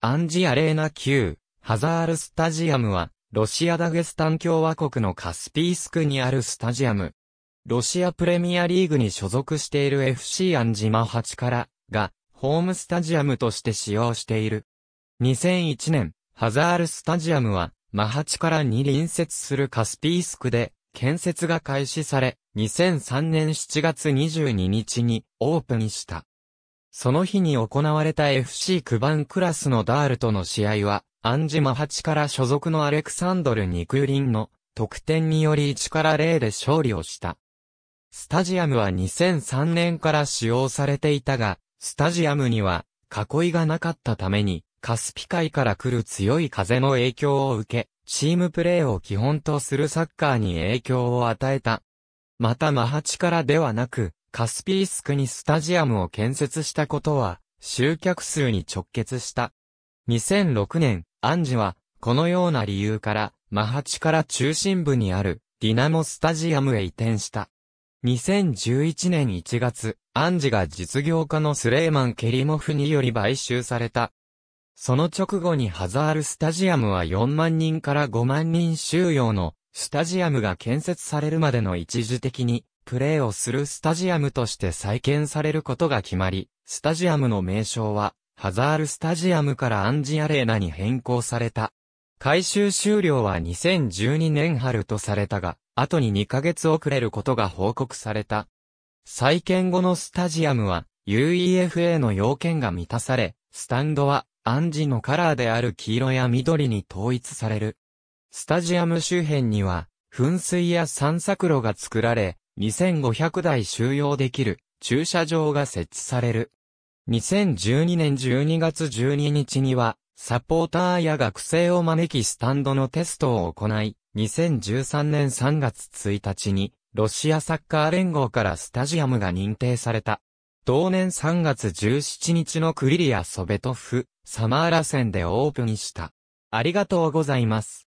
アンジアレーナ級、ハザールスタジアムは、ロシアダゲスタン共和国のカスピースクにあるスタジアム。ロシアプレミアリーグに所属している FC アンジマ8から、が、ホームスタジアムとして使用している。2001年、ハザールスタジアムは、マハチからに隣接するカスピースクで、建設が開始され、2003年7月22日にオープンした。その日に行われた FC 9番クラスのダールとの試合は、アンジマチから所属のアレクサンドル・ニクリンの得点により1から0で勝利をした。スタジアムは2003年から使用されていたが、スタジアムには囲いがなかったために、カスピ海から来る強い風の影響を受け、チームプレーを基本とするサッカーに影響を与えた。またマハチからではなく、カスピースクにスタジアムを建設したことは、集客数に直結した。2006年、アンジは、このような理由から、マハチから中心部にある、ディナモスタジアムへ移転した。2011年1月、アンジが実業家のスレイマン・ケリモフにより買収された。その直後にハザールスタジアムは4万人から5万人収容のスタジアムが建設されるまでの一時的にプレーをするスタジアムとして再建されることが決まり、スタジアムの名称は、ハザールスタジアムからアンジアレーナに変更された。改修終了は2012年春とされたが、後に2ヶ月遅れることが報告された。再建後のスタジアムは、UEFA の要件が満たされ、スタンドは、アンジのカラーである黄色や緑に統一される。スタジアム周辺には、噴水や散策路が作られ、2500台収容できる駐車場が設置される。2012年12月12日には、サポーターや学生を招きスタンドのテストを行い、2013年3月1日に、ロシアサッカー連合からスタジアムが認定された。同年3月17日のクリリア・ソベトフ、サマーラ戦でオープンした。ありがとうございます。